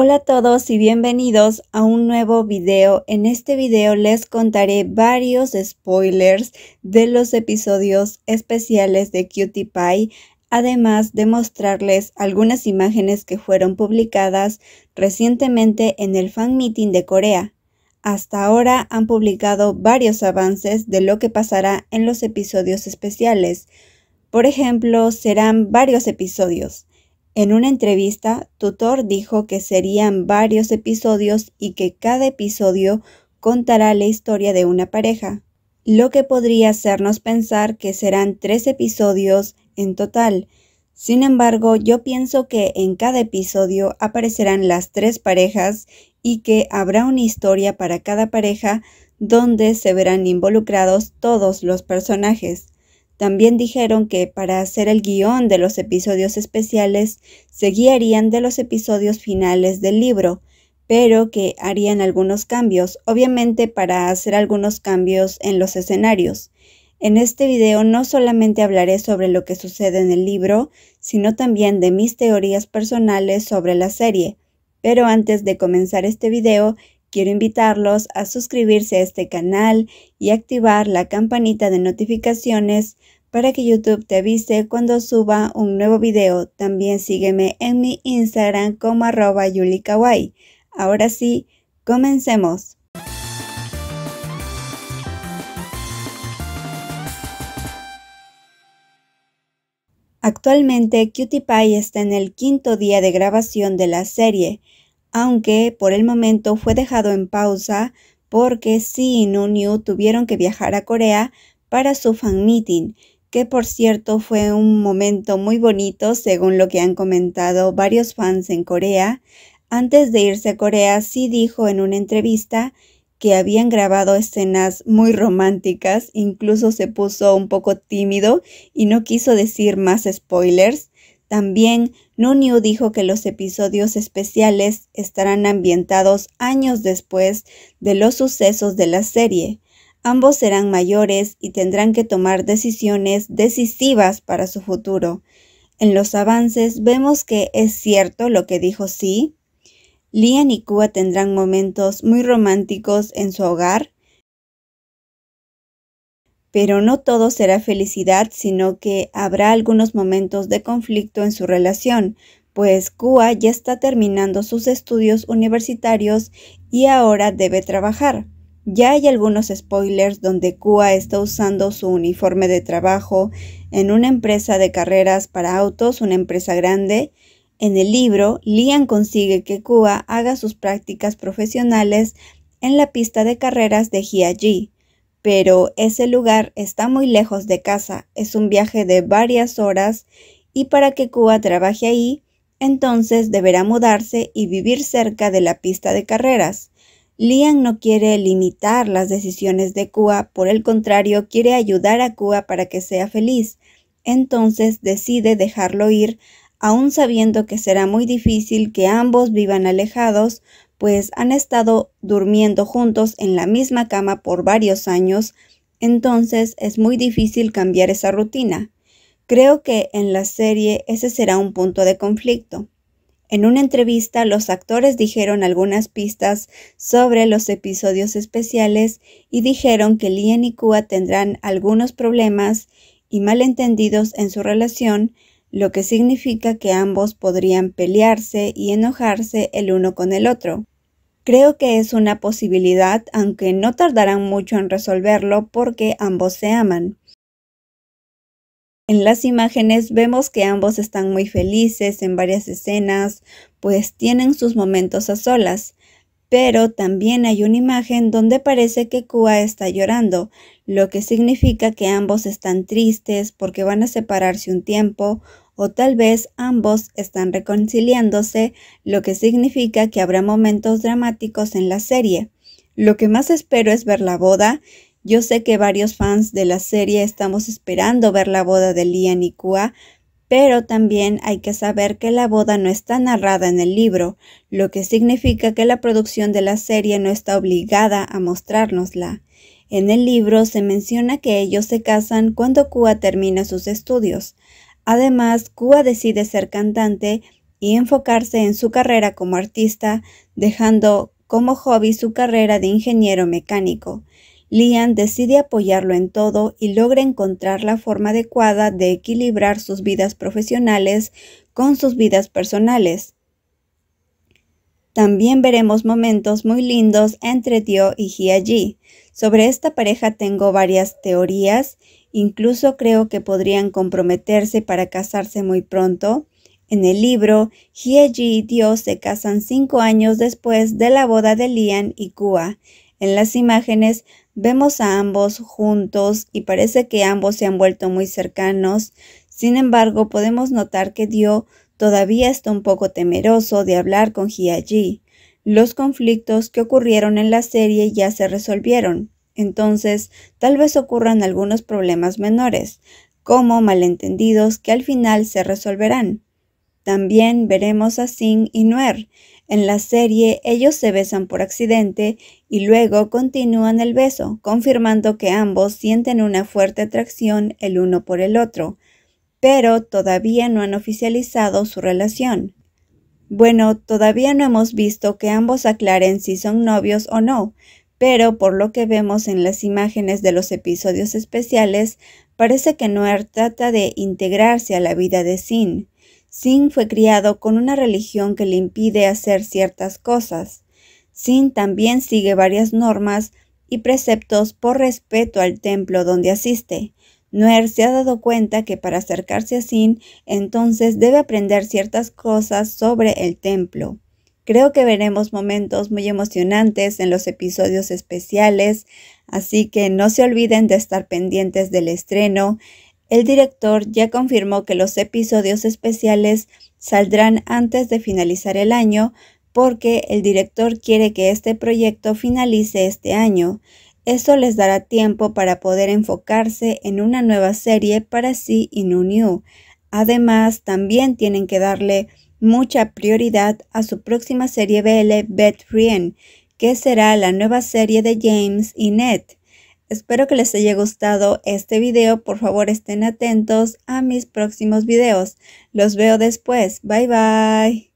Hola a todos y bienvenidos a un nuevo video. En este video les contaré varios spoilers de los episodios especiales de Cutie Pie, además de mostrarles algunas imágenes que fueron publicadas recientemente en el fan meeting de Corea. Hasta ahora han publicado varios avances de lo que pasará en los episodios especiales. Por ejemplo, serán varios episodios. En una entrevista, Tutor dijo que serían varios episodios y que cada episodio contará la historia de una pareja, lo que podría hacernos pensar que serán tres episodios en total. Sin embargo, yo pienso que en cada episodio aparecerán las tres parejas y que habrá una historia para cada pareja donde se verán involucrados todos los personajes. También dijeron que para hacer el guión de los episodios especiales se guiarían de los episodios finales del libro, pero que harían algunos cambios, obviamente para hacer algunos cambios en los escenarios. En este video no solamente hablaré sobre lo que sucede en el libro, sino también de mis teorías personales sobre la serie. Pero antes de comenzar este video, Quiero invitarlos a suscribirse a este canal y activar la campanita de notificaciones para que YouTube te avise cuando suba un nuevo video. También sígueme en mi Instagram como arroba Ahora sí, comencemos. Actualmente Cutie Pie está en el quinto día de grabación de la serie, aunque por el momento fue dejado en pausa porque Si y New tuvieron que viajar a Corea para su fan meeting que por cierto fue un momento muy bonito según lo que han comentado varios fans en Corea. Antes de irse a Corea sí dijo en una entrevista que habían grabado escenas muy románticas, incluso se puso un poco tímido y no quiso decir más spoilers. También Nunyu dijo que los episodios especiales estarán ambientados años después de los sucesos de la serie. Ambos serán mayores y tendrán que tomar decisiones decisivas para su futuro. En los avances vemos que es cierto lo que dijo Sí. Lian y Kua tendrán momentos muy románticos en su hogar, pero no todo será felicidad, sino que habrá algunos momentos de conflicto en su relación, pues Kua ya está terminando sus estudios universitarios y ahora debe trabajar. Ya hay algunos spoilers donde Kua está usando su uniforme de trabajo en una empresa de carreras para autos, una empresa grande. En el libro, Lian consigue que Kua haga sus prácticas profesionales en la pista de carreras de Hiaji, pero ese lugar está muy lejos de casa, es un viaje de varias horas y para que Kua trabaje ahí, entonces deberá mudarse y vivir cerca de la pista de carreras. Lian no quiere limitar las decisiones de Kua, por el contrario, quiere ayudar a Kua para que sea feliz. Entonces decide dejarlo ir, aun sabiendo que será muy difícil que ambos vivan alejados, pues han estado durmiendo juntos en la misma cama por varios años, entonces es muy difícil cambiar esa rutina. Creo que en la serie ese será un punto de conflicto. En una entrevista, los actores dijeron algunas pistas sobre los episodios especiales y dijeron que Lian y Kua tendrán algunos problemas y malentendidos en su relación, lo que significa que ambos podrían pelearse y enojarse el uno con el otro. Creo que es una posibilidad, aunque no tardarán mucho en resolverlo porque ambos se aman. En las imágenes vemos que ambos están muy felices en varias escenas, pues tienen sus momentos a solas. Pero también hay una imagen donde parece que Kua está llorando, lo que significa que ambos están tristes porque van a separarse un tiempo o tal vez ambos están reconciliándose, lo que significa que habrá momentos dramáticos en la serie. Lo que más espero es ver la boda yo sé que varios fans de la serie estamos esperando ver la boda de Lian y Kua, pero también hay que saber que la boda no está narrada en el libro, lo que significa que la producción de la serie no está obligada a mostrárnosla. En el libro se menciona que ellos se casan cuando Kua termina sus estudios. Además, Kua decide ser cantante y enfocarse en su carrera como artista, dejando como hobby su carrera de ingeniero mecánico. Lian decide apoyarlo en todo y logra encontrar la forma adecuada de equilibrar sus vidas profesionales con sus vidas personales. También veremos momentos muy lindos entre Dio y Hia Sobre esta pareja tengo varias teorías, incluso creo que podrían comprometerse para casarse muy pronto. En el libro, Hia Ji y Dio se casan cinco años después de la boda de Lian y Kua. En las imágenes vemos a ambos juntos y parece que ambos se han vuelto muy cercanos. Sin embargo, podemos notar que Dio todavía está un poco temeroso de hablar con Ji. Los conflictos que ocurrieron en la serie ya se resolvieron, entonces tal vez ocurran algunos problemas menores, como malentendidos que al final se resolverán. También veremos a Sin y Nuer en la serie ellos se besan por accidente y luego continúan el beso, confirmando que ambos sienten una fuerte atracción el uno por el otro, pero todavía no han oficializado su relación. Bueno, todavía no hemos visto que ambos aclaren si son novios o no, pero por lo que vemos en las imágenes de los episodios especiales, parece que Noir trata de integrarse a la vida de Sin sin fue criado con una religión que le impide hacer ciertas cosas. Sin también sigue varias normas y preceptos por respeto al templo donde asiste. Noer se ha dado cuenta que para acercarse a Sin, entonces debe aprender ciertas cosas sobre el templo. Creo que veremos momentos muy emocionantes en los episodios especiales, así que no se olviden de estar pendientes del estreno el director ya confirmó que los episodios especiales saldrán antes de finalizar el año porque el director quiere que este proyecto finalice este año. Eso les dará tiempo para poder enfocarse en una nueva serie para sí y New Además, también tienen que darle mucha prioridad a su próxima serie BL, Beth Rien, que será la nueva serie de James y Ned. Espero que les haya gustado este video. Por favor estén atentos a mis próximos videos. Los veo después. Bye bye.